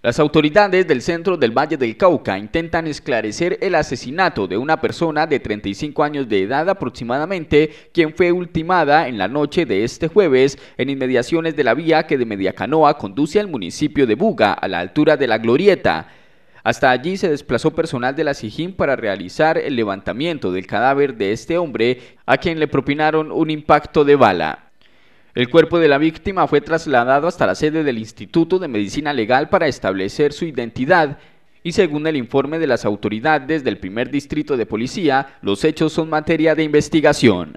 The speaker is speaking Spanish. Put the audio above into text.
Las autoridades del centro del Valle del Cauca intentan esclarecer el asesinato de una persona de 35 años de edad aproximadamente, quien fue ultimada en la noche de este jueves en inmediaciones de la vía que de Mediacanoa conduce al municipio de Buga, a la altura de la Glorieta. Hasta allí se desplazó personal de la SIJIN para realizar el levantamiento del cadáver de este hombre, a quien le propinaron un impacto de bala. El cuerpo de la víctima fue trasladado hasta la sede del Instituto de Medicina Legal para establecer su identidad y según el informe de las autoridades del primer distrito de policía, los hechos son materia de investigación.